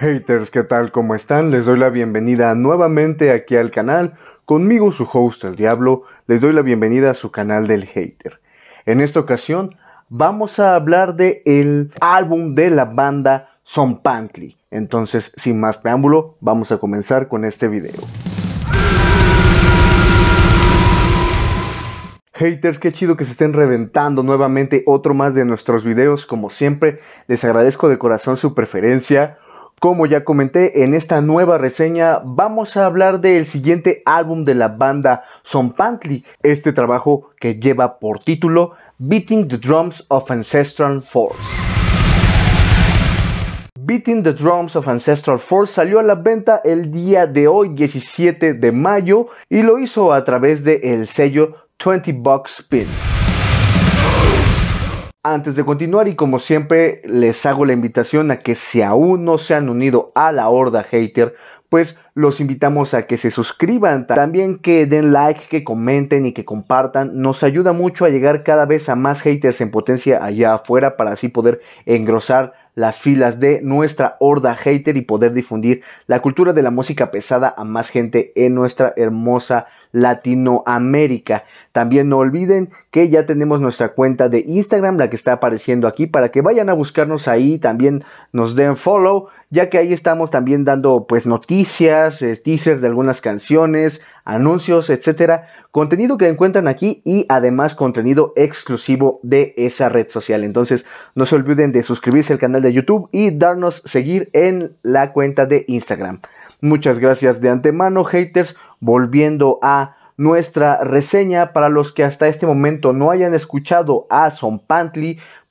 Haters, ¿qué tal? ¿Cómo están? Les doy la bienvenida nuevamente aquí al canal. Conmigo su host el Diablo, les doy la bienvenida a su canal del Hater. En esta ocasión vamos a hablar de el álbum de la banda Son pantley Entonces, sin más preámbulo, vamos a comenzar con este video. Haters, qué chido que se estén reventando nuevamente otro más de nuestros videos. Como siempre, les agradezco de corazón su preferencia como ya comenté en esta nueva reseña, vamos a hablar del siguiente álbum de la banda Son Pantly, este trabajo que lleva por título Beating the Drums of Ancestral Force. Beating the Drums of Ancestral Force salió a la venta el día de hoy 17 de mayo y lo hizo a través del el sello 20 Bucks pin antes de continuar y como siempre les hago la invitación a que si aún no se han unido a la horda hater, pues los invitamos a que se suscriban, también que den like, que comenten y que compartan. Nos ayuda mucho a llegar cada vez a más haters en potencia allá afuera para así poder engrosar las filas de nuestra horda hater y poder difundir la cultura de la música pesada a más gente en nuestra hermosa Latinoamérica. También no olviden que ya tenemos nuestra cuenta de Instagram, la que está apareciendo aquí, para que vayan a buscarnos ahí, también nos den follow, ya que ahí estamos también dando pues noticias, eh, teasers de algunas canciones, anuncios, etcétera, contenido que encuentran aquí y además contenido exclusivo de esa red social. Entonces, no se olviden de suscribirse al canal de YouTube y darnos seguir en la cuenta de Instagram. Muchas gracias de antemano, haters. Volviendo a nuestra reseña, para los que hasta este momento no hayan escuchado a Son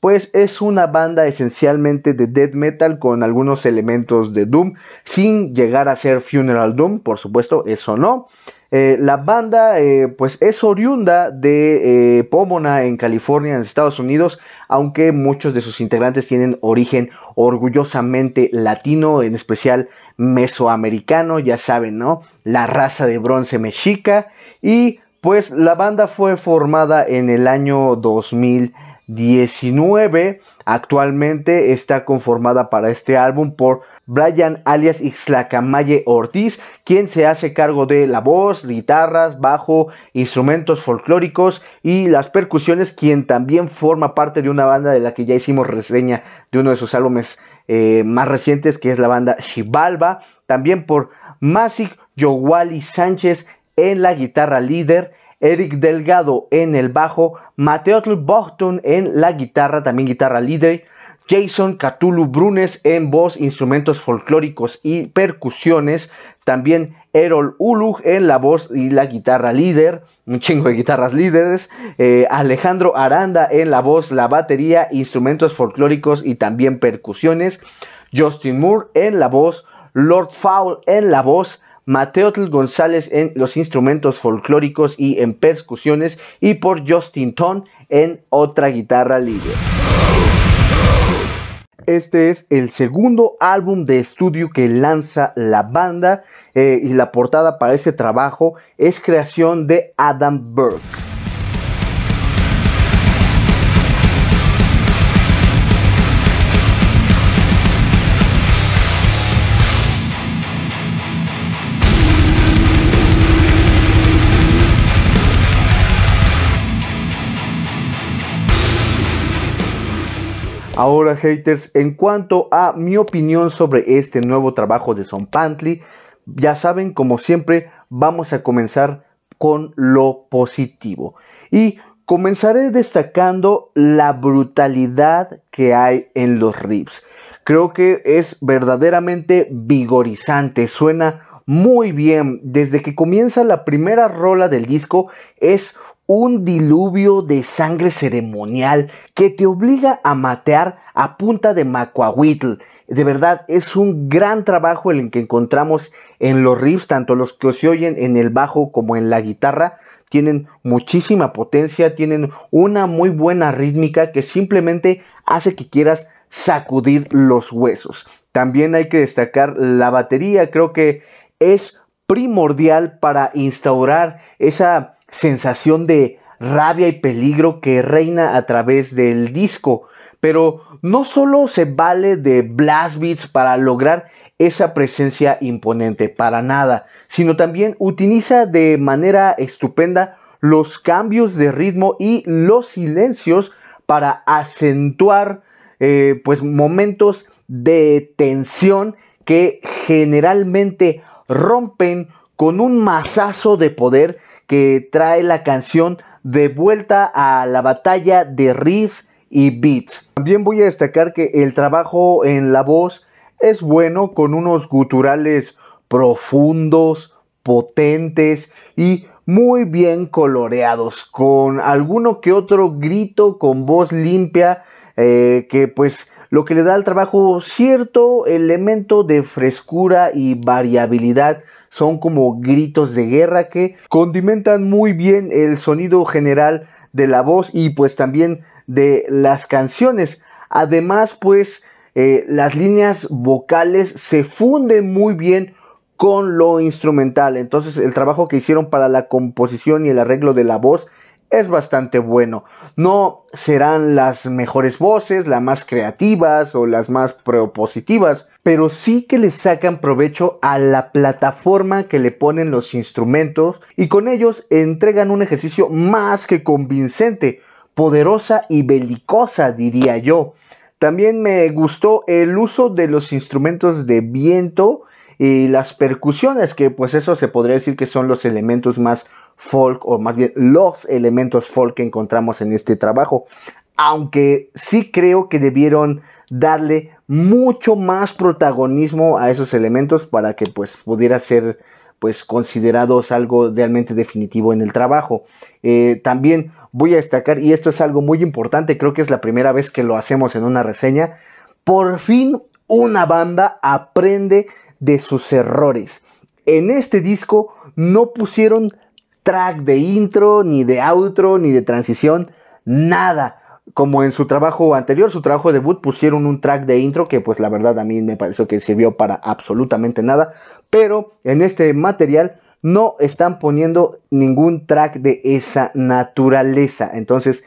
pues es una banda esencialmente de death metal con algunos elementos de doom, sin llegar a ser funeral doom, por supuesto, eso no. Eh, la banda eh, pues es oriunda de eh, Pomona en California, en Estados Unidos, aunque muchos de sus integrantes tienen origen orgullosamente latino, en especial mesoamericano, ya saben, ¿no? La raza de bronce mexica y pues la banda fue formada en el año 2000. 19. Actualmente está conformada para este álbum por Brian alias Ixlacamaye Ortiz, quien se hace cargo de la voz, guitarras, bajo, instrumentos folclóricos y las percusiones, quien también forma parte de una banda de la que ya hicimos reseña de uno de sus álbumes eh, más recientes, que es la banda Shibalba, también por Masik Yowali Sánchez en la guitarra líder, Eric Delgado en el bajo, Mateo Boston en la guitarra, también guitarra líder, Jason Catulu Brunes en voz, instrumentos folclóricos y percusiones, también Erol Ulug en la voz y la guitarra líder, un chingo de guitarras líderes, eh, Alejandro Aranda en la voz, la batería, instrumentos folclóricos y también percusiones, Justin Moore en la voz, Lord Fowl en la voz, Mateotl González en los instrumentos folclóricos y en percusiones y por Justin Tone en otra guitarra libre. Este es el segundo álbum de estudio que lanza la banda eh, y la portada para este trabajo es creación de Adam Burke. Ahora, haters, en cuanto a mi opinión sobre este nuevo trabajo de Son Pantley, ya saben, como siempre, vamos a comenzar con lo positivo. Y comenzaré destacando la brutalidad que hay en los riffs. Creo que es verdaderamente vigorizante, suena muy bien. Desde que comienza la primera rola del disco es un diluvio de sangre ceremonial que te obliga a matear a punta de macuahuitl. De verdad, es un gran trabajo el que encontramos en los riffs, tanto los que se oyen en el bajo como en la guitarra. Tienen muchísima potencia, tienen una muy buena rítmica que simplemente hace que quieras sacudir los huesos. También hay que destacar la batería, creo que es primordial para instaurar esa sensación de rabia y peligro que reina a través del disco. Pero no solo se vale de blast beats para lograr esa presencia imponente, para nada, sino también utiliza de manera estupenda los cambios de ritmo y los silencios para acentuar eh, pues momentos de tensión que generalmente rompen con un masazo de poder que trae la canción de vuelta a la batalla de riffs y beats. También voy a destacar que el trabajo en la voz es bueno con unos guturales profundos, potentes y muy bien coloreados, con alguno que otro grito con voz limpia, eh, que pues lo que le da al trabajo cierto elemento de frescura y variabilidad son como gritos de guerra que condimentan muy bien el sonido general de la voz y pues también de las canciones. Además pues eh, las líneas vocales se funden muy bien con lo instrumental. Entonces el trabajo que hicieron para la composición y el arreglo de la voz es bastante bueno. No serán las mejores voces, las más creativas o las más propositivas, pero sí que le sacan provecho a la plataforma que le ponen los instrumentos y con ellos entregan un ejercicio más que convincente, poderosa y belicosa, diría yo. También me gustó el uso de los instrumentos de viento y las percusiones, que pues eso se podría decir que son los elementos más folk o más bien los elementos folk que encontramos en este trabajo. Aunque sí creo que debieron darle mucho más protagonismo a esos elementos para que pues pudiera ser pues considerados algo realmente definitivo en el trabajo. Eh, también voy a destacar, y esto es algo muy importante, creo que es la primera vez que lo hacemos en una reseña, por fin una banda aprende de sus errores. En este disco no pusieron track de intro, ni de outro, ni de transición, nada como en su trabajo anterior, su trabajo debut, pusieron un track de intro que pues la verdad a mí me pareció que sirvió para absolutamente nada, pero en este material no están poniendo ningún track de esa naturaleza, entonces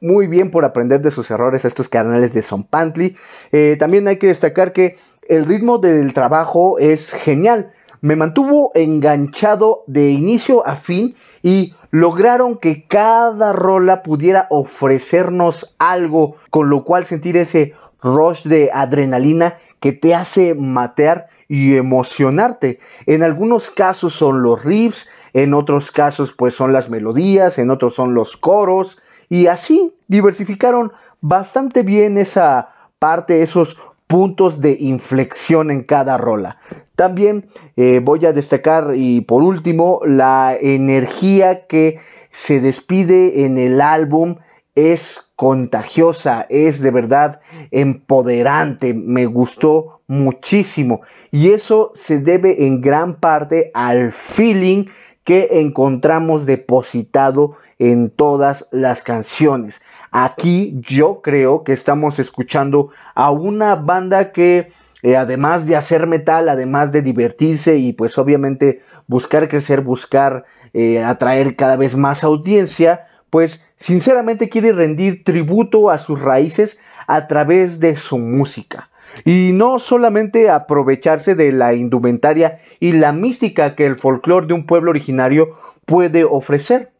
muy bien por aprender de sus errores a estos canales de Son Pantley. Eh, también hay que destacar que el ritmo del trabajo es genial, me mantuvo enganchado de inicio a fin y lograron que cada rola pudiera ofrecernos algo, con lo cual sentir ese rush de adrenalina que te hace matear y emocionarte. En algunos casos son los riffs, en otros casos pues son las melodías, en otros son los coros y así diversificaron bastante bien esa parte, esos puntos de inflexión en cada rola. También eh, voy a destacar y por último la energía que se despide en el álbum es contagiosa, es de verdad empoderante, me gustó muchísimo y eso se debe en gran parte al feeling que encontramos depositado en todas las canciones. Aquí yo creo que estamos escuchando a una banda que eh, además de hacer metal, además de divertirse y pues obviamente buscar crecer, buscar eh, atraer cada vez más audiencia, pues sinceramente quiere rendir tributo a sus raíces a través de su música y no solamente aprovecharse de la indumentaria y la mística que el folclore de un pueblo originario puede ofrecer.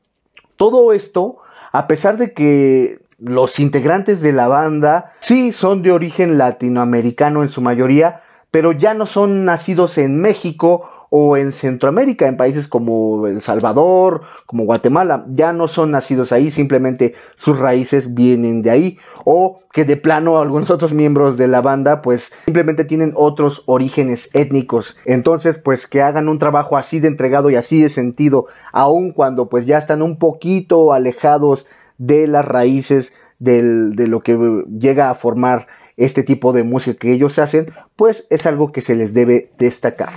Todo esto, a pesar de que los integrantes de la banda sí son de origen latinoamericano en su mayoría, pero ya no son nacidos en México o en Centroamérica, en países como El Salvador, como Guatemala, ya no son nacidos ahí, simplemente sus raíces vienen de ahí o que de plano algunos otros miembros de la banda pues simplemente tienen otros orígenes étnicos. Entonces pues que hagan un trabajo así de entregado y así de sentido, aun cuando pues ya están un poquito alejados de las raíces de lo que llega a formar este tipo de música que ellos hacen, pues es algo que se les debe destacar.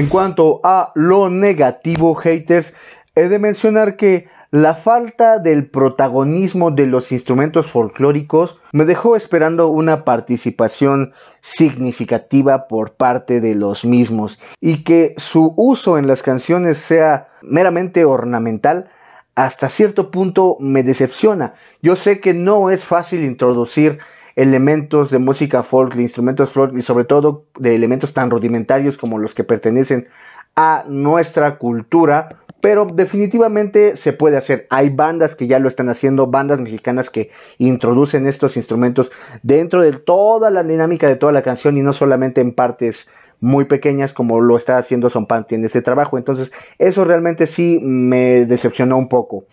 En cuanto a lo negativo, haters, he de mencionar que la falta del protagonismo de los instrumentos folclóricos me dejó esperando una participación significativa por parte de los mismos y que su uso en las canciones sea meramente ornamental hasta cierto punto me decepciona. Yo sé que no es fácil introducir elementos de música folk, de instrumentos folk y sobre todo de elementos tan rudimentarios como los que pertenecen a nuestra cultura. Pero definitivamente se puede hacer. Hay bandas que ya lo están haciendo, bandas mexicanas que introducen estos instrumentos dentro de toda la dinámica de toda la canción y no solamente en partes muy pequeñas como lo está haciendo Son en este trabajo. Entonces, eso realmente sí me decepcionó un poco.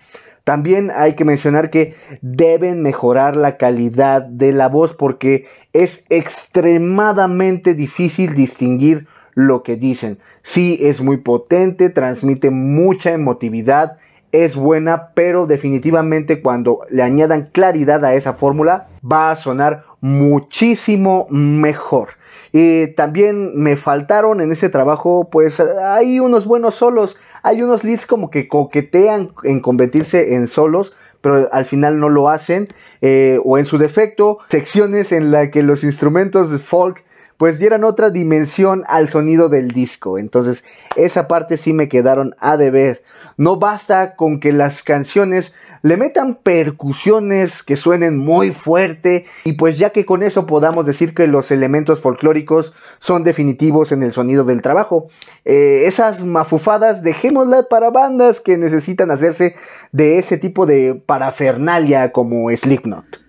También hay que mencionar que deben mejorar la calidad de la voz porque es extremadamente difícil distinguir lo que dicen. Sí, es muy potente, transmite mucha emotividad, es buena, pero definitivamente cuando le añadan claridad a esa fórmula va a sonar muchísimo mejor. Y también me faltaron en ese trabajo, pues hay unos buenos solos, hay unos leads como que coquetean en convertirse en solos, pero al final no lo hacen, eh, o en su defecto, secciones en la que los instrumentos de folk pues dieran otra dimensión al sonido del disco. Entonces, esa parte sí me quedaron a deber. No basta con que las canciones le metan percusiones que suenen muy fuerte y pues ya que con eso podamos decir que los elementos folclóricos son definitivos en el sonido del trabajo. Eh, esas mafufadas dejémoslas para bandas que necesitan hacerse de ese tipo de parafernalia como Slipknot.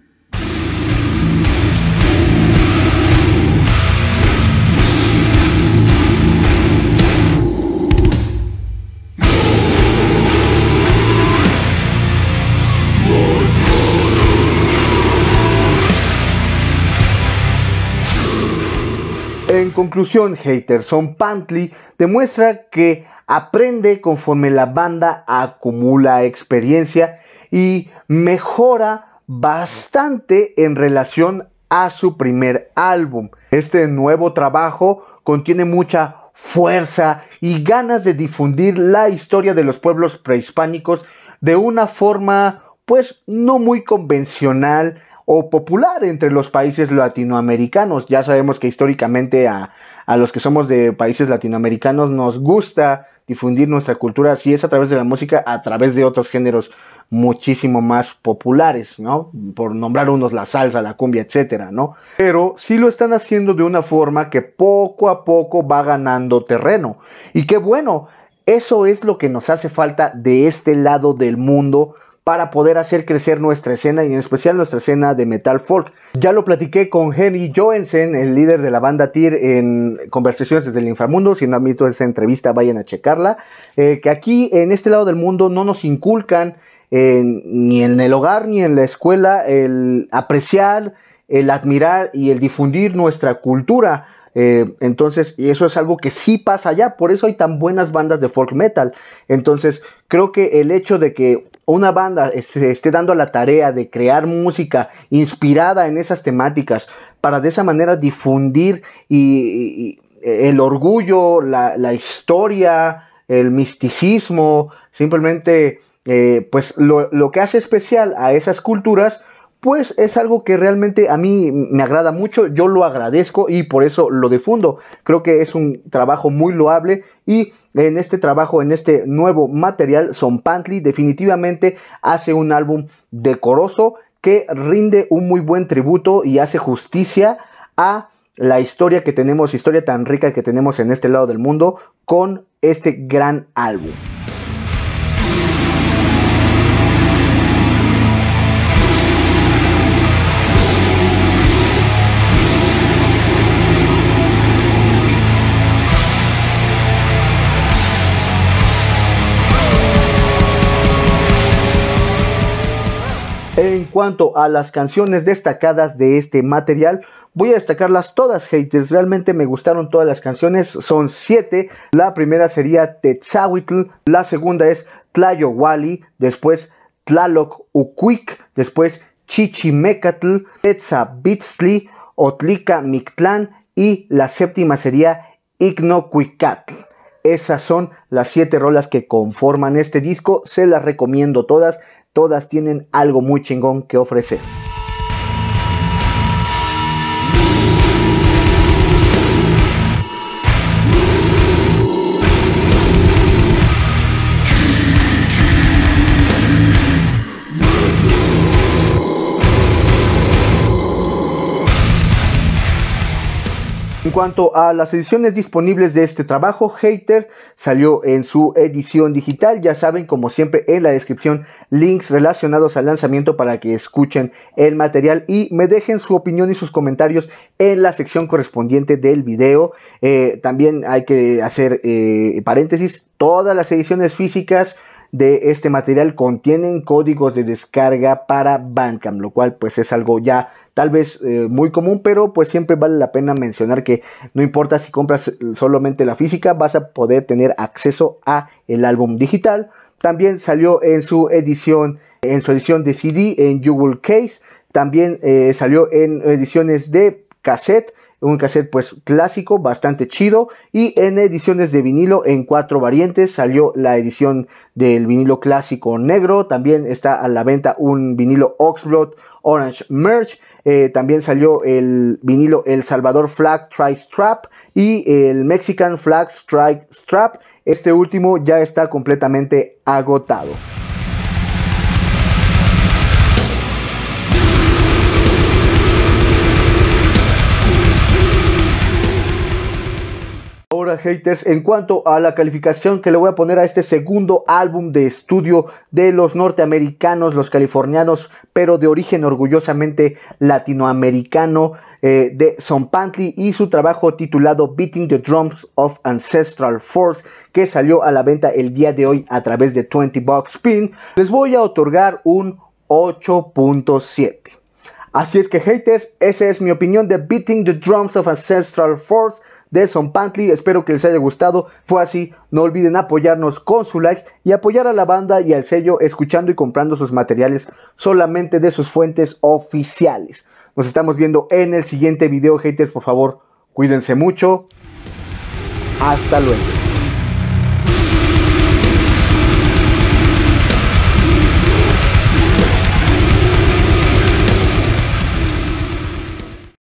En conclusión, Haterson Pantley demuestra que aprende conforme la banda acumula experiencia y mejora bastante en relación a su primer álbum. Este nuevo trabajo contiene mucha fuerza y ganas de difundir la historia de los pueblos prehispánicos de una forma pues no muy convencional o popular entre los países latinoamericanos. Ya sabemos que históricamente a, los que somos de países latinoamericanos nos gusta difundir nuestra cultura, si es a través de la música, a través de otros géneros muchísimo más populares, ¿no? Por nombrar unos la salsa, la cumbia, etcétera, ¿no? Pero sí lo están haciendo de una forma que poco a poco va ganando terreno. Y qué bueno, eso es lo que nos hace falta de este lado del mundo para poder hacer crecer nuestra escena y en especial nuestra escena de metal folk. Ya lo platiqué con Henry Joensen, el líder de la banda Tyr en Conversaciones desde el Inframundo. Si no han esa entrevista, vayan a checarla. Eh, que aquí, en este lado del mundo, no nos inculcan eh, ni en el hogar ni en la escuela el apreciar, el admirar y el difundir nuestra cultura. Eh, entonces, y eso es algo que sí pasa allá, por eso hay tan buenas bandas de folk metal. Entonces, creo que el hecho de que una banda se esté dando la tarea de crear música inspirada en esas temáticas para de esa manera difundir y, eh, el orgullo, la, historia, el misticismo, simplemente eh, pues lo, lo que hace especial a esas culturas pues es algo que realmente a mí me agrada mucho, yo lo agradezco y por eso lo difundo. Creo que es un trabajo muy loable y en este trabajo, en este nuevo material, Son Pantley definitivamente hace un álbum decoroso que rinde un muy buen tributo y hace justicia a la historia que tenemos, historia tan rica que tenemos en este lado del mundo con este gran álbum. cuanto a las canciones destacadas de este material, Voy a destacarlas todas, haters. Realmente me gustaron todas las canciones. Son siete. La primera sería Tetzahuitl. La segunda es Wali, Después Tlaloc Uquic. Después Chichimecatl. Tetzabitzli. Otlika Mictlán. Y la séptima sería Ignocuicatl. Esas son las siete rolas que conforman este disco. Se las recomiendo todas todas tienen algo muy chingón que ofrecer. cuanto a las ediciones disponibles de este trabajo, Hater salió en su edición digital. Ya saben, como siempre, en la descripción links relacionados al lanzamiento para que escuchen el material y me dejen su opinión y sus comentarios en la sección correspondiente del video. Eh, también hay que hacer eh, paréntesis, todas las ediciones físicas de este material contienen códigos de descarga para Bandcamp, lo cual pues es algo ya tal vez eh, muy común, pero pues siempre vale la pena mencionar que no importa si compras eh, solamente la física, vas a poder tener acceso a el álbum digital. También salió en su edición, en su edición de CD en Jewel Case. También eh, salió en ediciones de cassette un cassette pues clásico, bastante chido y en ediciones de vinilo en cuatro variantes salió la edición del vinilo clásico negro, también está a la venta un vinilo Oxblood Orange Merch, eh, también salió el vinilo El Salvador Flag Tri Strap y el Mexican Flag Strike Strap, este último ya está completamente agotado. haters? En cuanto a la calificación que le voy a poner a este segundo álbum de estudio de los norteamericanos, los californianos, pero de origen orgullosamente latinoamericano, eh, de Son Pantley y su trabajo titulado Beating the Drums of Ancestral Force, que salió a la venta el día de hoy a través de 20 Bucks Pin, les voy a otorgar un 8.7. Así es que haters, esa es mi opinión de Beating the Drums of Ancestral Force de Son Pantley. Espero que les haya gustado. Fue así. No olviden apoyarnos con su like y apoyar a la banda y al sello escuchando y comprando sus materiales solamente de sus fuentes oficiales. Nos estamos viendo en el siguiente video, haters. Por favor, cuídense mucho. Hasta luego.